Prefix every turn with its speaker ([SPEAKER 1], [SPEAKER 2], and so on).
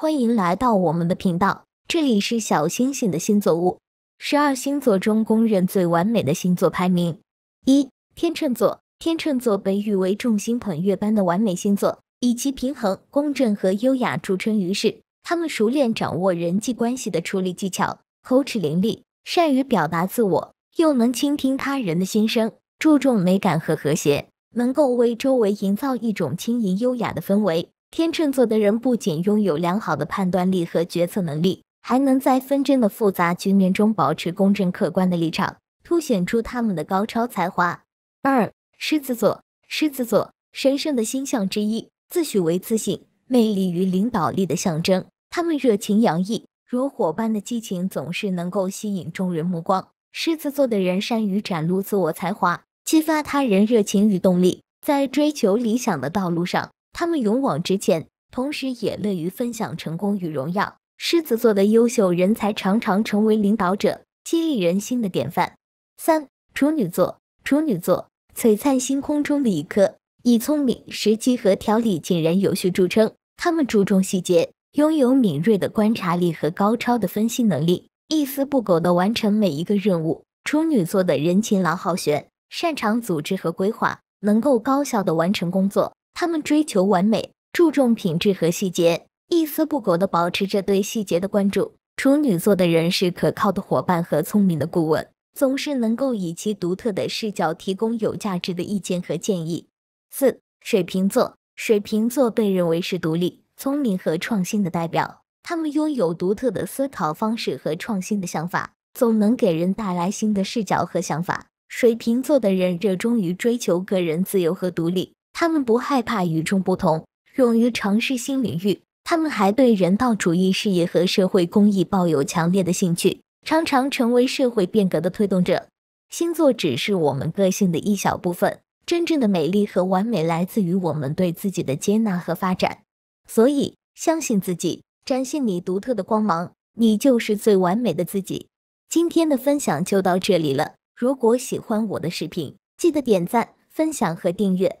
[SPEAKER 1] 欢迎来到我们的频道，这里是小星星的星座屋。十二星座中公认最完美的星座排名：一天秤座。天秤座被誉为众星捧月般的完美星座，以其平衡、公正和优雅著称于世。他们熟练掌握人际关系的处理技巧，口齿伶俐，善于表达自我，又能倾听他人的心声，注重美感和和谐，能够为周围营造一种轻盈优雅的氛围。天秤座的人不仅拥有良好的判断力和决策能力，还能在纷争的复杂局面中保持公正客观的立场，凸显出他们的高超才华。二、狮子座，狮子座神圣的星象之一，自诩为自信、魅力与领导力的象征。他们热情洋溢，如火般的激情总是能够吸引众人目光。狮子座的人善于展露自我才华，激发他人热情与动力，在追求理想的道路上。他们勇往直前，同时也乐于分享成功与荣耀。狮子座的优秀人才常常成为领导者、激励人心的典范。三处女座，处女座璀璨星空中的一颗，以聪明、实际和条理井然有序著称。他们注重细节，拥有敏锐的观察力和高超的分析能力，一丝不苟地完成每一个任务。处女座的人勤劳好学，擅长组织和规划，能够高效地完成工作。他们追求完美，注重品质和细节，一丝不苟的保持着对细节的关注。处女座的人是可靠的伙伴和聪明的顾问，总是能够以其独特的视角提供有价值的意见和建议。四、水瓶座。水瓶座被认为是独立、聪明和创新的代表。他们拥有独特的思考方式和创新的想法，总能给人带来新的视角和想法。水瓶座的人热衷于追求个人自由和独立。他们不害怕与众不同，勇于尝试新领域。他们还对人道主义事业和社会公益抱有强烈的兴趣，常常成为社会变革的推动者。星座只是我们个性的一小部分，真正的美丽和完美来自于我们对自己的接纳和发展。所以，相信自己，展现你独特的光芒，你就是最完美的自己。今天的分享就到这里了。如果喜欢我的视频，记得点赞、分享和订阅。